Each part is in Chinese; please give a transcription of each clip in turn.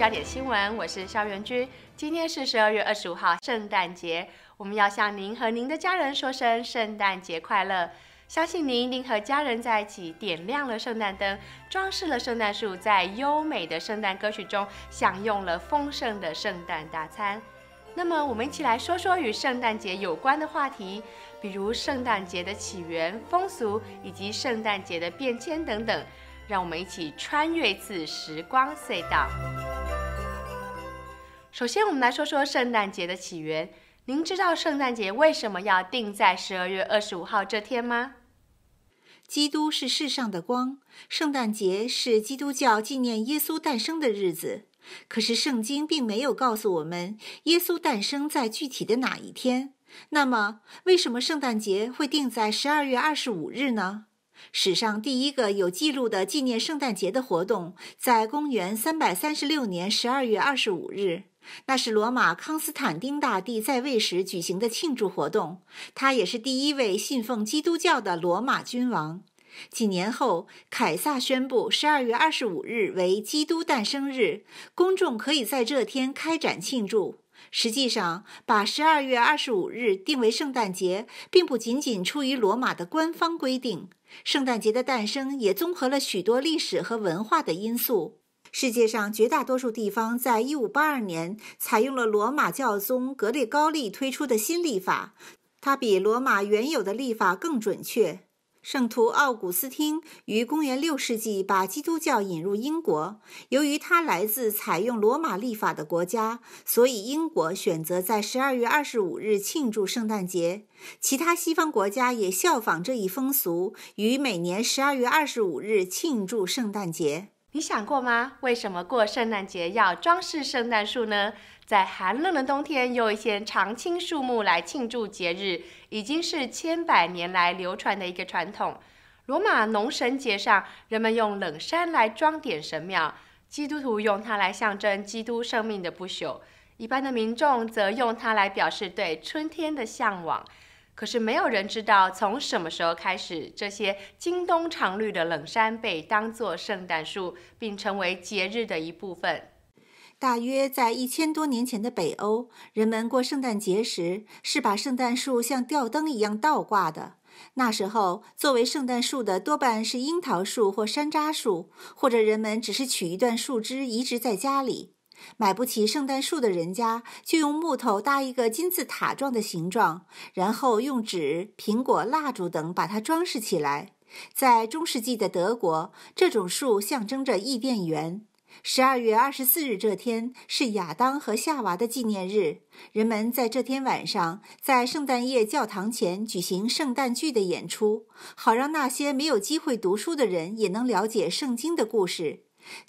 焦点新闻，我是肖元君。今天是十二月二十五号，圣诞节，我们要向您和您的家人说声圣诞节快乐。相信您一定和家人在一起，点亮了圣诞灯，装饰了圣诞树，在优美的圣诞歌曲中，享用了丰盛的圣诞大餐。那么，我们一起来说说与圣诞节有关的话题，比如圣诞节的起源、风俗以及圣诞节的变迁等等。让我们一起穿越一次时光隧道。首先，我们来说说圣诞节的起源。您知道圣诞节为什么要定在十二月二十五号这天吗？基督是世上的光，圣诞节是基督教纪念耶稣诞生的日子。可是，圣经并没有告诉我们耶稣诞生在具体的哪一天。那么，为什么圣诞节会定在十二月二十五日呢？史上第一个有记录的纪念圣诞节的活动，在公元三百三十六年十二月二十五日。那是罗马康斯坦丁大帝在位时举行的庆祝活动，他也是第一位信奉基督教的罗马君王。几年后，凯撒宣布十二月二十五日为基督诞生日，公众可以在这天开展庆祝。实际上，把十二月二十五日定为圣诞节，并不仅仅出于罗马的官方规定。圣诞节的诞生也综合了许多历史和文化的因素。世界上绝大多数地方在一五八二年采用了罗马教宗格列高利推出的新历法，它比罗马原有的历法更准确。圣徒奥古斯汀于公元六世纪把基督教引入英国。由于他来自采用罗马历法的国家，所以英国选择在十二月二十五日庆祝圣诞节。其他西方国家也效仿这一风俗，于每年十二月二十五日庆祝圣诞节。你想过吗？为什么过圣诞节要装饰圣诞树呢？在寒冷的冬天，用一些常青树木来庆祝节日，已经是千百年来流传的一个传统。罗马农神节上，人们用冷杉来装点神庙；基督徒用它来象征基督生命的不朽；一般的民众则用它来表示对春天的向往。可是没有人知道从什么时候开始，这些京东常绿的冷杉被当作圣诞树，并成为节日的一部分。大约在一千多年前的北欧，人们过圣诞节时是把圣诞树像吊灯一样倒挂的。那时候，作为圣诞树的多半是樱桃树或山楂树，或者人们只是取一段树枝移植在家里。买不起圣诞树的人家就用木头搭一个金字塔状的形状，然后用纸、苹果、蜡烛等把它装饰起来。在中世纪的德国，这种树象征着异变源。十二月二十四日这天是亚当和夏娃的纪念日，人们在这天晚上在圣诞夜教堂前举行圣诞剧的演出，好让那些没有机会读书的人也能了解圣经的故事。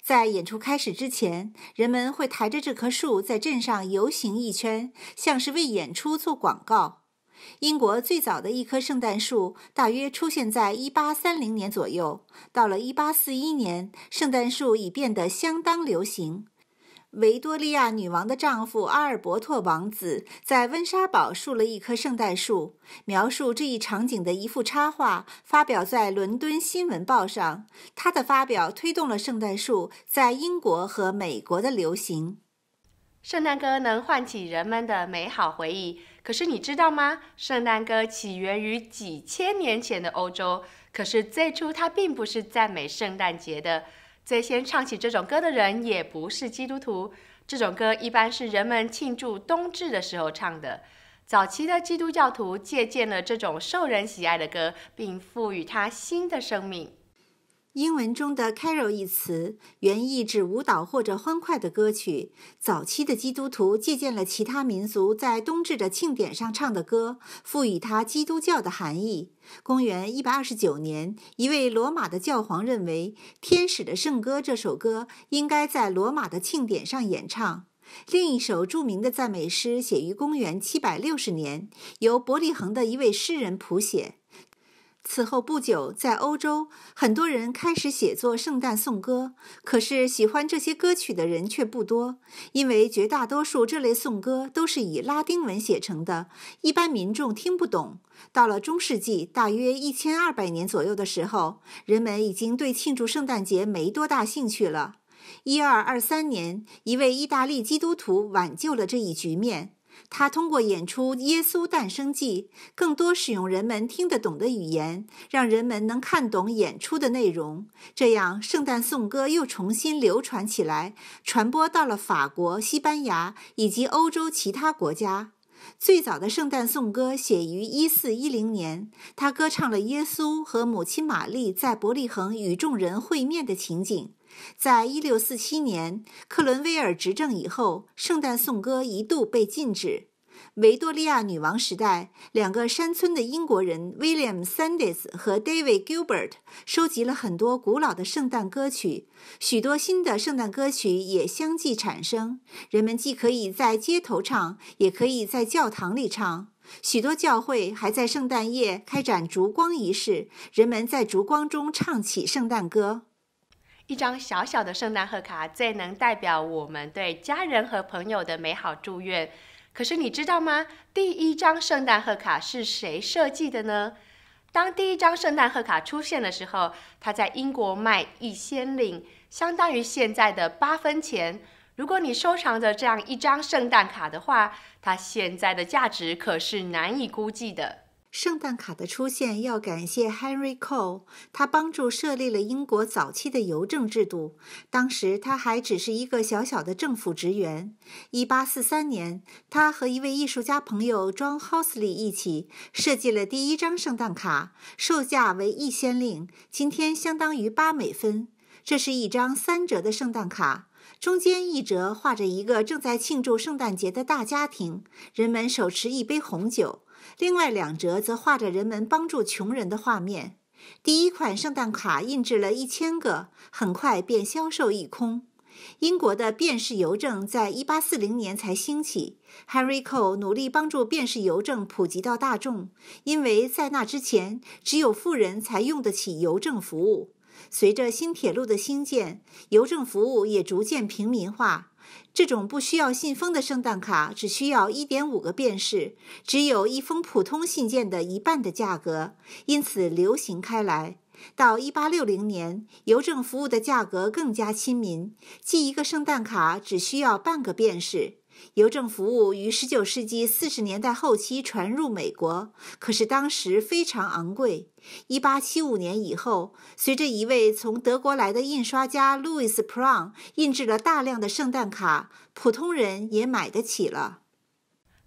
在演出开始之前，人们会抬着这棵树在镇上游行一圈，像是为演出做广告。英国最早的一棵圣诞树大约出现在1830年左右，到了1841年，圣诞树已变得相当流行。维多利亚女王的丈夫阿尔伯特王子在温莎堡树了一棵圣诞树。描述这一场景的一幅插画发表在《伦敦新闻报》上，他的发表推动了圣诞树在英国和美国的流行。圣诞歌能唤起人们的美好回忆，可是你知道吗？圣诞歌起源于几千年前的欧洲，可是最初它并不是赞美圣诞节的。最先唱起这种歌的人也不是基督徒。这种歌一般是人们庆祝冬至的时候唱的。早期的基督教徒借鉴了这种受人喜爱的歌，并赋予它新的生命。英文中的 "carol" 一词原意指舞蹈或者欢快的歌曲。早期的基督徒借鉴了其他民族在冬至的庆典上唱的歌，赋予它基督教的含义。公元129年，一位罗马的教皇认为《天使的圣歌》这首歌应该在罗马的庆典上演唱。另一首著名的赞美诗写于公元760年，由伯利恒的一位诗人谱写。此后不久，在欧洲，很多人开始写作圣诞颂歌。可是，喜欢这些歌曲的人却不多，因为绝大多数这类颂歌都是以拉丁文写成的，一般民众听不懂。到了中世纪，大约一千二百年左右的时候，人们已经对庆祝圣诞节没多大兴趣了。一二二三年，一位意大利基督徒挽救了这一局面。他通过演出《耶稣诞生记》，更多使用人们听得懂的语言，让人们能看懂演出的内容。这样，圣诞颂歌又重新流传起来，传播到了法国、西班牙以及欧洲其他国家。最早的圣诞颂歌写于一四一零年，他歌唱了耶稣和母亲玛丽在伯利恒与众人会面的情景。在一六四七年克伦威尔执政以后，圣诞颂歌一度被禁止。维多利亚女王时代，两个山村的英国人 William Sandys 和 David Gilbert 收集了很多古老的圣诞歌曲，许多新的圣诞歌曲也相继产生。人们既可以在街头唱，也可以在教堂里唱。许多教会还在圣诞夜开展烛光仪式，人们在烛光中唱起圣诞歌。一张小小的圣诞贺卡，最能代表我们对家人和朋友的美好祝愿。可是你知道吗？第一张圣诞贺卡是谁设计的呢？当第一张圣诞贺卡出现的时候，它在英国卖一千令，相当于现在的八分钱。如果你收藏着这样一张圣诞卡的话，它现在的价值可是难以估计的。圣诞卡的出现要感谢 Henry Cole，他帮助设立了英国早期的邮政制度。当时他还只是一个小小的政府职员。1843年，他和一位艺术家朋友 John h o u s l e y 一起设计了第一张圣诞卡，售价为一先令，今天相当于八美分。这是一张三折的圣诞卡，中间一折画着一个正在庆祝圣诞节的大家庭，人们手持一杯红酒。另外两折则画着人们帮助穷人的画面。第一款圣诞卡印制了一千个，很快便销售一空。英国的便士邮政在一八四零年才兴起。Henry Cole 努力帮助便士邮政普及到大众，因为在那之前，只有富人才用得起邮政服务。随着新铁路的兴建，邮政服务也逐渐平民化。这种不需要信封的圣诞卡只需要一点五个便士，只有一封普通信件的一半的价格，因此流行开来。到一八六零年，邮政服务的价格更加亲民，寄一个圣诞卡只需要半个便士。邮政服务于19世纪40年代后期传入美国，可是当时非常昂贵。1875年以后，随着一位从德国来的印刷家 Louis p r o n g 印制了大量的圣诞卡，普通人也买得起了。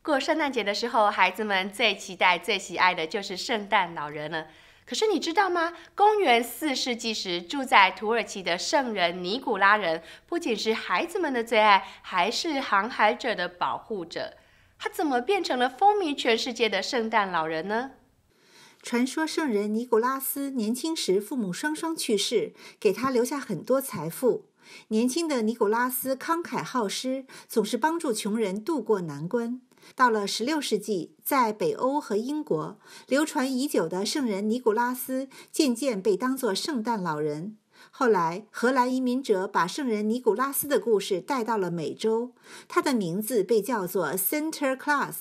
过圣诞节的时候，孩子们最期待、最喜爱的就是圣诞老人了。可是你知道吗？公元四世纪时，住在土耳其的圣人尼古拉人，不仅是孩子们的最爱，还是航海者的保护者。他怎么变成了风靡全世界的圣诞老人呢？传说圣人尼古拉斯年轻时父母双双去世，给他留下很多财富。年轻的尼古拉斯慷慨好施，总是帮助穷人渡过难关。到了十六世纪，在北欧和英国，流传已久的圣人尼古拉斯渐渐被当作圣诞老人。后来，荷兰移民者把圣人尼古拉斯的故事带到了美洲，他的名字被叫做 Santa Claus。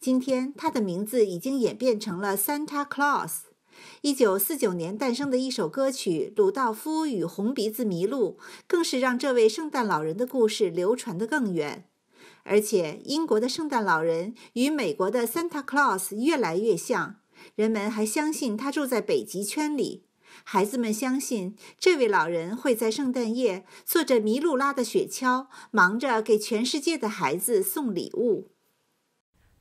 今天，他的名字已经演变成了 Santa Claus。一九四九年诞生的一首歌曲《鲁道夫与红鼻子麋鹿》，更是让这位圣诞老人的故事流传得更远。而且，英国的圣诞老人与美国的 Santa Claus 越来越像，人们还相信他住在北极圈里。孩子们相信，这位老人会在圣诞夜坐着麋鹿拉的雪橇，忙着给全世界的孩子送礼物。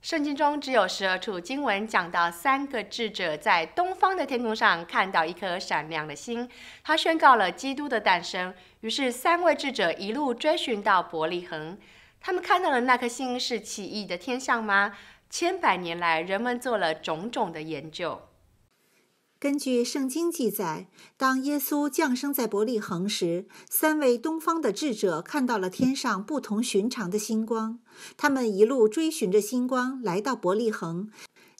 圣经中只有十二处经文讲到三个智者在东方的天空上看到一颗闪亮的星，它宣告了基督的诞生。于是三位智者一路追寻到伯利恒。他们看到的那颗星是奇异的天象吗？千百年来，人们做了种种的研究。根据圣经记载，当耶稣降生在伯利恒时，三位东方的智者看到了天上不同寻常的星光。他们一路追寻着星光，来到伯利恒，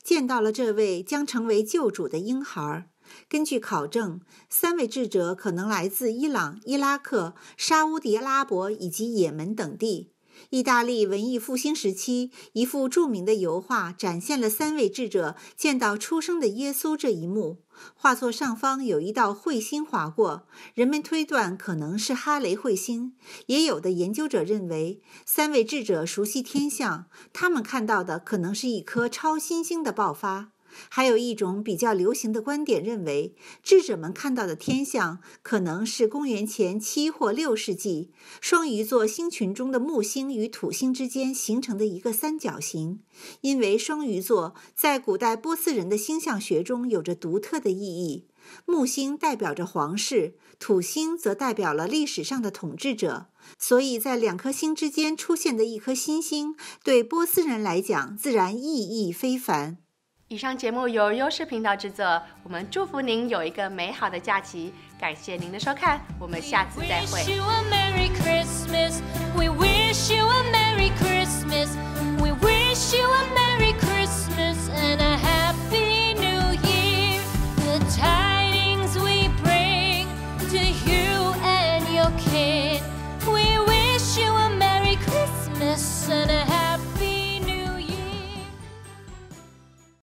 见到了这位将成为救主的婴孩。根据考证，三位智者可能来自伊朗、伊拉克、沙乌迪阿拉伯以及也门等地。意大利文艺复兴时期，一幅著名的油画展现了三位智者见到出生的耶稣这一幕。画作上方有一道彗星划过，人们推断可能是哈雷彗星。也有的研究者认为，三位智者熟悉天象，他们看到的可能是一颗超新星的爆发。还有一种比较流行的观点认为，智者们看到的天象可能是公元前七或六世纪双鱼座星群中的木星与土星之间形成的一个三角形。因为双鱼座在古代波斯人的星象学中有着独特的意义，木星代表着皇室，土星则代表了历史上的统治者，所以在两颗星之间出现的一颗新星，对波斯人来讲自然意义非凡。以上节目由优视频道制作。我们祝福您有一个美好的假期。感谢您的收看，我们下次再会。